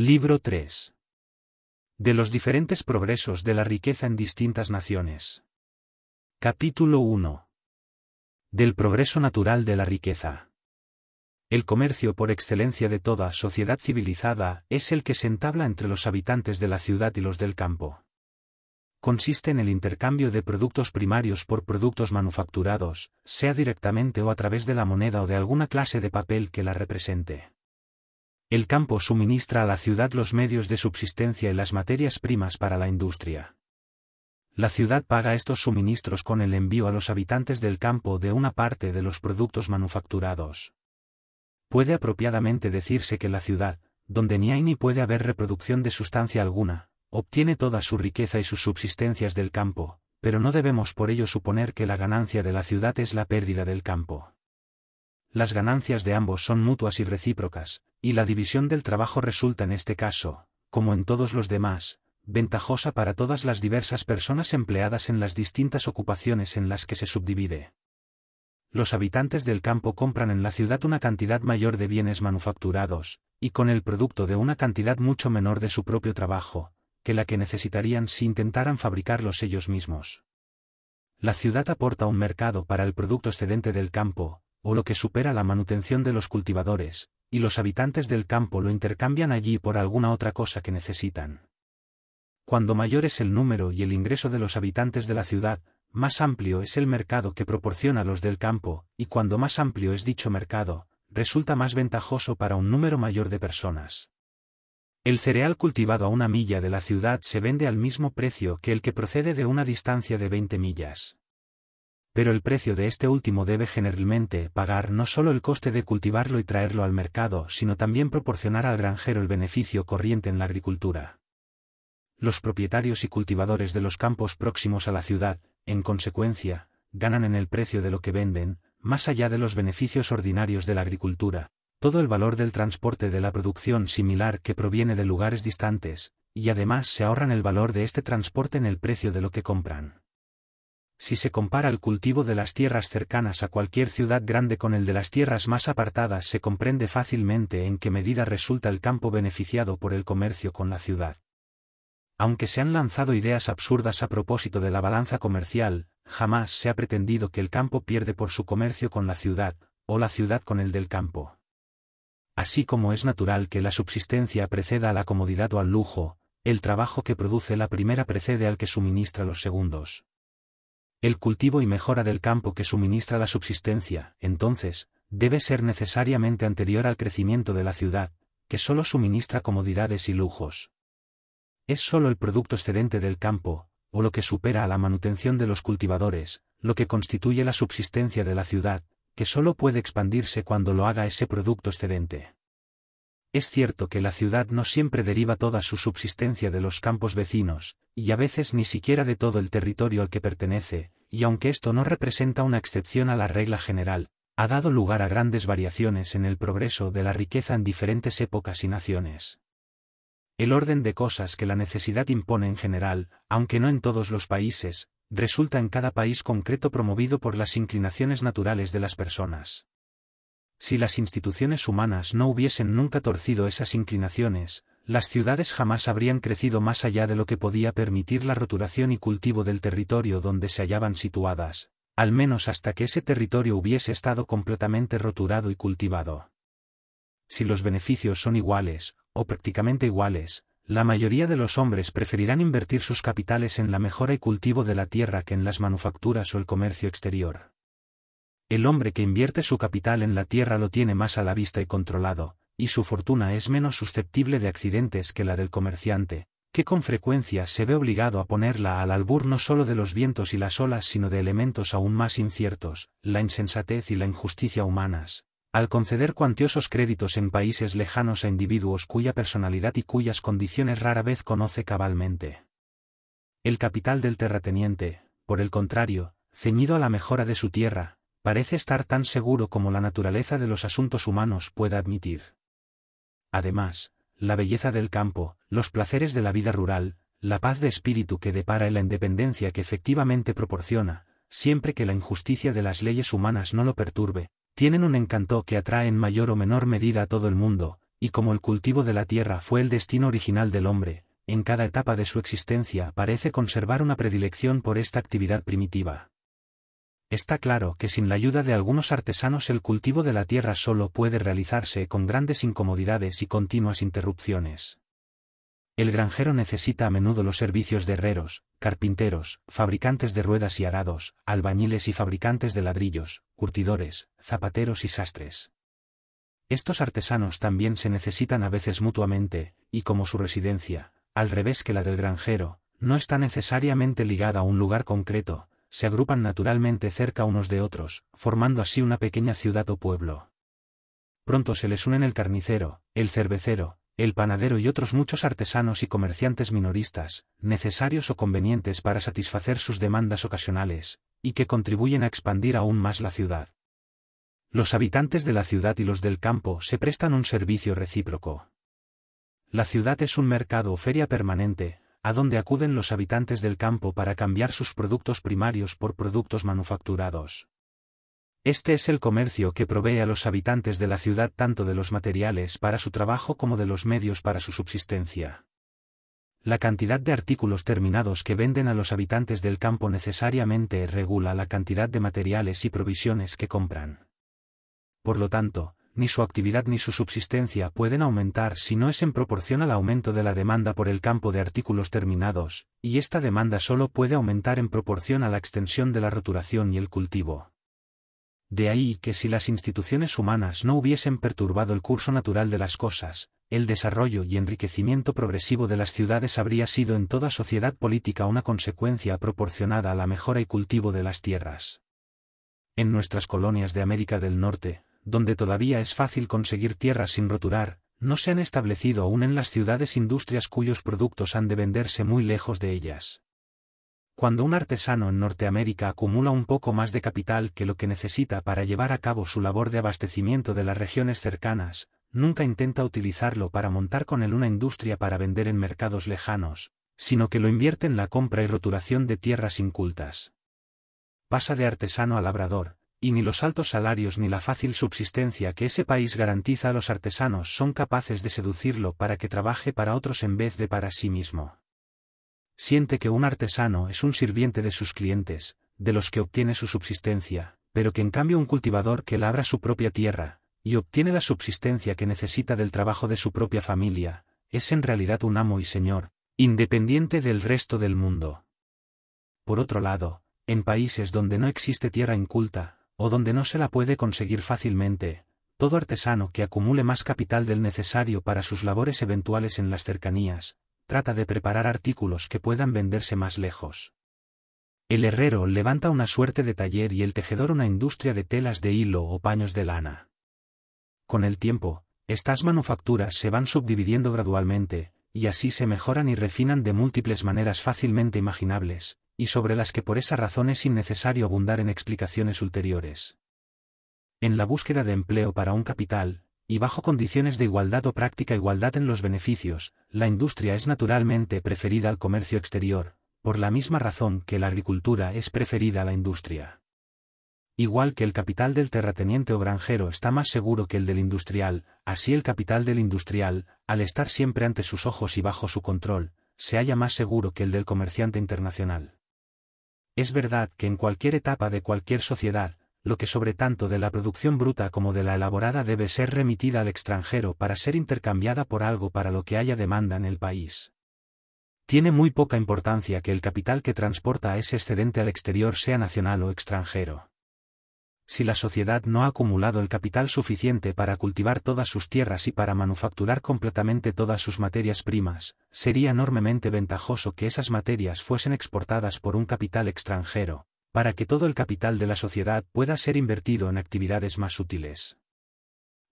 Libro 3. De los diferentes progresos de la riqueza en distintas naciones. Capítulo 1. Del progreso natural de la riqueza. El comercio por excelencia de toda sociedad civilizada es el que se entabla entre los habitantes de la ciudad y los del campo. Consiste en el intercambio de productos primarios por productos manufacturados, sea directamente o a través de la moneda o de alguna clase de papel que la represente. El campo suministra a la ciudad los medios de subsistencia y las materias primas para la industria. La ciudad paga estos suministros con el envío a los habitantes del campo de una parte de los productos manufacturados. Puede apropiadamente decirse que la ciudad, donde ni hay ni puede haber reproducción de sustancia alguna, obtiene toda su riqueza y sus subsistencias del campo, pero no debemos por ello suponer que la ganancia de la ciudad es la pérdida del campo las ganancias de ambos son mutuas y recíprocas, y la división del trabajo resulta en este caso, como en todos los demás, ventajosa para todas las diversas personas empleadas en las distintas ocupaciones en las que se subdivide. Los habitantes del campo compran en la ciudad una cantidad mayor de bienes manufacturados, y con el producto de una cantidad mucho menor de su propio trabajo, que la que necesitarían si intentaran fabricarlos ellos mismos. La ciudad aporta un mercado para el producto excedente del campo, o lo que supera la manutención de los cultivadores, y los habitantes del campo lo intercambian allí por alguna otra cosa que necesitan. Cuando mayor es el número y el ingreso de los habitantes de la ciudad, más amplio es el mercado que proporciona los del campo, y cuando más amplio es dicho mercado, resulta más ventajoso para un número mayor de personas. El cereal cultivado a una milla de la ciudad se vende al mismo precio que el que procede de una distancia de 20 millas pero el precio de este último debe generalmente pagar no solo el coste de cultivarlo y traerlo al mercado, sino también proporcionar al granjero el beneficio corriente en la agricultura. Los propietarios y cultivadores de los campos próximos a la ciudad, en consecuencia, ganan en el precio de lo que venden, más allá de los beneficios ordinarios de la agricultura, todo el valor del transporte de la producción similar que proviene de lugares distantes, y además se ahorran el valor de este transporte en el precio de lo que compran si se compara el cultivo de las tierras cercanas a cualquier ciudad grande con el de las tierras más apartadas se comprende fácilmente en qué medida resulta el campo beneficiado por el comercio con la ciudad. Aunque se han lanzado ideas absurdas a propósito de la balanza comercial, jamás se ha pretendido que el campo pierde por su comercio con la ciudad, o la ciudad con el del campo. Así como es natural que la subsistencia preceda a la comodidad o al lujo, el trabajo que produce la primera precede al que suministra los segundos el cultivo y mejora del campo que suministra la subsistencia, entonces, debe ser necesariamente anterior al crecimiento de la ciudad, que solo suministra comodidades y lujos. Es solo el producto excedente del campo, o lo que supera a la manutención de los cultivadores, lo que constituye la subsistencia de la ciudad, que solo puede expandirse cuando lo haga ese producto excedente. Es cierto que la ciudad no siempre deriva toda su subsistencia de los campos vecinos, y a veces ni siquiera de todo el territorio al que pertenece, y aunque esto no representa una excepción a la regla general, ha dado lugar a grandes variaciones en el progreso de la riqueza en diferentes épocas y naciones. El orden de cosas que la necesidad impone en general, aunque no en todos los países, resulta en cada país concreto promovido por las inclinaciones naturales de las personas. Si las instituciones humanas no hubiesen nunca torcido esas inclinaciones, las ciudades jamás habrían crecido más allá de lo que podía permitir la roturación y cultivo del territorio donde se hallaban situadas, al menos hasta que ese territorio hubiese estado completamente roturado y cultivado. Si los beneficios son iguales, o prácticamente iguales, la mayoría de los hombres preferirán invertir sus capitales en la mejora y cultivo de la tierra que en las manufacturas o el comercio exterior. El hombre que invierte su capital en la tierra lo tiene más a la vista y controlado, y su fortuna es menos susceptible de accidentes que la del comerciante, que con frecuencia se ve obligado a ponerla al albur no solo de los vientos y las olas sino de elementos aún más inciertos, la insensatez y la injusticia humanas, al conceder cuantiosos créditos en países lejanos a individuos cuya personalidad y cuyas condiciones rara vez conoce cabalmente. El capital del terrateniente, por el contrario, ceñido a la mejora de su tierra, parece estar tan seguro como la naturaleza de los asuntos humanos pueda admitir. Además, la belleza del campo, los placeres de la vida rural, la paz de espíritu que depara y la independencia que efectivamente proporciona, siempre que la injusticia de las leyes humanas no lo perturbe, tienen un encanto que atrae en mayor o menor medida a todo el mundo, y como el cultivo de la tierra fue el destino original del hombre, en cada etapa de su existencia parece conservar una predilección por esta actividad primitiva. Está claro que sin la ayuda de algunos artesanos el cultivo de la tierra solo puede realizarse con grandes incomodidades y continuas interrupciones. El granjero necesita a menudo los servicios de herreros, carpinteros, fabricantes de ruedas y arados, albañiles y fabricantes de ladrillos, curtidores, zapateros y sastres. Estos artesanos también se necesitan a veces mutuamente, y como su residencia, al revés que la del granjero, no está necesariamente ligada a un lugar concreto, se agrupan naturalmente cerca unos de otros, formando así una pequeña ciudad o pueblo. Pronto se les unen el carnicero, el cervecero, el panadero y otros muchos artesanos y comerciantes minoristas, necesarios o convenientes para satisfacer sus demandas ocasionales, y que contribuyen a expandir aún más la ciudad. Los habitantes de la ciudad y los del campo se prestan un servicio recíproco. La ciudad es un mercado o feria permanente, a donde acuden los habitantes del campo para cambiar sus productos primarios por productos manufacturados. Este es el comercio que provee a los habitantes de la ciudad tanto de los materiales para su trabajo como de los medios para su subsistencia. La cantidad de artículos terminados que venden a los habitantes del campo necesariamente regula la cantidad de materiales y provisiones que compran. Por lo tanto, ni su actividad ni su subsistencia pueden aumentar si no es en proporción al aumento de la demanda por el campo de artículos terminados, y esta demanda solo puede aumentar en proporción a la extensión de la roturación y el cultivo. De ahí que si las instituciones humanas no hubiesen perturbado el curso natural de las cosas, el desarrollo y enriquecimiento progresivo de las ciudades habría sido en toda sociedad política una consecuencia proporcionada a la mejora y cultivo de las tierras. En nuestras colonias de América del Norte, donde todavía es fácil conseguir tierras sin roturar, no se han establecido aún en las ciudades industrias cuyos productos han de venderse muy lejos de ellas. Cuando un artesano en Norteamérica acumula un poco más de capital que lo que necesita para llevar a cabo su labor de abastecimiento de las regiones cercanas, nunca intenta utilizarlo para montar con él una industria para vender en mercados lejanos, sino que lo invierte en la compra y roturación de tierras incultas. Pasa de artesano a labrador, y ni los altos salarios ni la fácil subsistencia que ese país garantiza a los artesanos son capaces de seducirlo para que trabaje para otros en vez de para sí mismo. Siente que un artesano es un sirviente de sus clientes, de los que obtiene su subsistencia, pero que en cambio un cultivador que labra su propia tierra, y obtiene la subsistencia que necesita del trabajo de su propia familia, es en realidad un amo y señor, independiente del resto del mundo. Por otro lado, en países donde no existe tierra inculta, o donde no se la puede conseguir fácilmente, todo artesano que acumule más capital del necesario para sus labores eventuales en las cercanías, trata de preparar artículos que puedan venderse más lejos. El herrero levanta una suerte de taller y el tejedor una industria de telas de hilo o paños de lana. Con el tiempo, estas manufacturas se van subdividiendo gradualmente, y así se mejoran y refinan de múltiples maneras fácilmente imaginables, y sobre las que por esa razón es innecesario abundar en explicaciones ulteriores. En la búsqueda de empleo para un capital, y bajo condiciones de igualdad o práctica igualdad en los beneficios, la industria es naturalmente preferida al comercio exterior, por la misma razón que la agricultura es preferida a la industria. Igual que el capital del terrateniente o granjero está más seguro que el del industrial, así el capital del industrial, al estar siempre ante sus ojos y bajo su control, se halla más seguro que el del comerciante internacional. Es verdad que en cualquier etapa de cualquier sociedad, lo que sobre tanto de la producción bruta como de la elaborada debe ser remitida al extranjero para ser intercambiada por algo para lo que haya demanda en el país. Tiene muy poca importancia que el capital que transporta ese excedente al exterior sea nacional o extranjero si la sociedad no ha acumulado el capital suficiente para cultivar todas sus tierras y para manufacturar completamente todas sus materias primas, sería enormemente ventajoso que esas materias fuesen exportadas por un capital extranjero, para que todo el capital de la sociedad pueda ser invertido en actividades más útiles.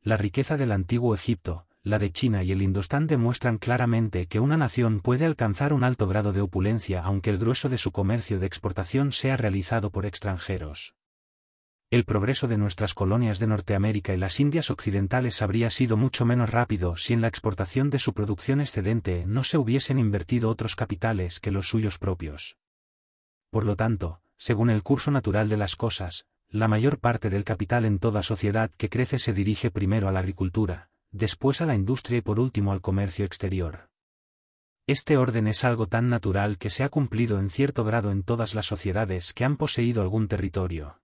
La riqueza del antiguo Egipto, la de China y el Indostán demuestran claramente que una nación puede alcanzar un alto grado de opulencia aunque el grueso de su comercio de exportación sea realizado por extranjeros el progreso de nuestras colonias de Norteamérica y las Indias occidentales habría sido mucho menos rápido si en la exportación de su producción excedente no se hubiesen invertido otros capitales que los suyos propios. Por lo tanto, según el curso natural de las cosas, la mayor parte del capital en toda sociedad que crece se dirige primero a la agricultura, después a la industria y por último al comercio exterior. Este orden es algo tan natural que se ha cumplido en cierto grado en todas las sociedades que han poseído algún territorio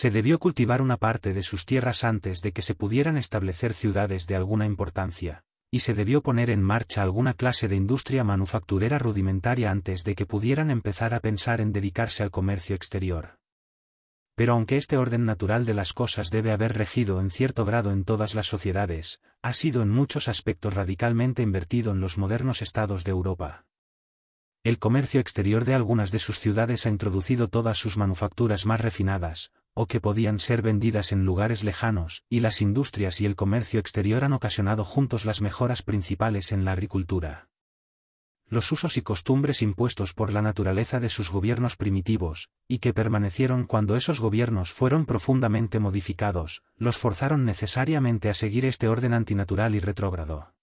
se debió cultivar una parte de sus tierras antes de que se pudieran establecer ciudades de alguna importancia, y se debió poner en marcha alguna clase de industria manufacturera rudimentaria antes de que pudieran empezar a pensar en dedicarse al comercio exterior. Pero aunque este orden natural de las cosas debe haber regido en cierto grado en todas las sociedades, ha sido en muchos aspectos radicalmente invertido en los modernos estados de Europa. El comercio exterior de algunas de sus ciudades ha introducido todas sus manufacturas más refinadas, o que podían ser vendidas en lugares lejanos, y las industrias y el comercio exterior han ocasionado juntos las mejoras principales en la agricultura. Los usos y costumbres impuestos por la naturaleza de sus gobiernos primitivos, y que permanecieron cuando esos gobiernos fueron profundamente modificados, los forzaron necesariamente a seguir este orden antinatural y retrógrado.